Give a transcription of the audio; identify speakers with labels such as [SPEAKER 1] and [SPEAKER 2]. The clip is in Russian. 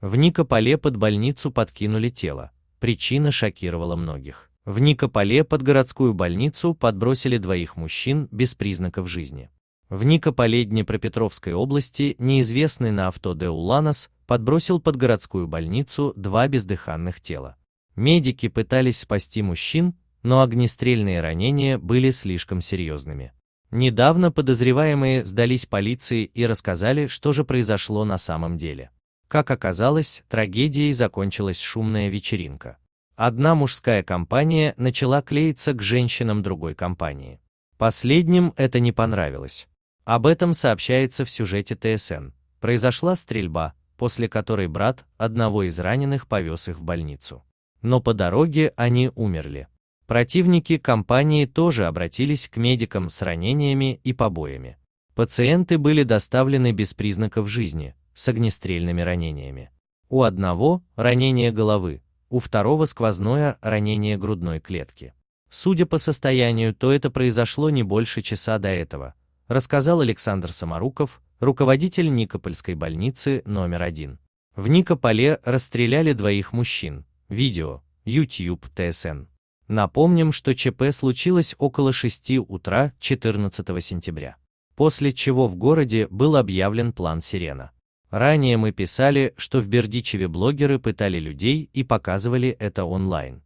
[SPEAKER 1] В Никополе под больницу подкинули тело. Причина шокировала многих. В Никополе под городскую больницу подбросили двоих мужчин без признаков жизни. В Никополе Днепропетровской области неизвестный на авто Де Уланос подбросил под городскую больницу два бездыханных тела. Медики пытались спасти мужчин, но огнестрельные ранения были слишком серьезными. Недавно подозреваемые сдались полиции и рассказали, что же произошло на самом деле. Как оказалось, трагедией закончилась шумная вечеринка. Одна мужская компания начала клеиться к женщинам другой компании. Последним это не понравилось. Об этом сообщается в сюжете ТСН. Произошла стрельба, после которой брат одного из раненых повез их в больницу. Но по дороге они умерли. Противники компании тоже обратились к медикам с ранениями и побоями. Пациенты были доставлены без признаков жизни, с огнестрельными ранениями. У одного – ранение головы, у второго – сквозное ранение грудной клетки. Судя по состоянию, то это произошло не больше часа до этого, рассказал Александр Самаруков, руководитель Никопольской больницы номер один. В Никополе расстреляли двоих мужчин. Видео. YouTube ТСН. Напомним, что ЧП случилось около 6 утра 14 сентября, после чего в городе был объявлен план «Сирена». Ранее мы писали, что в Бердичеве блогеры пытали людей и показывали это онлайн.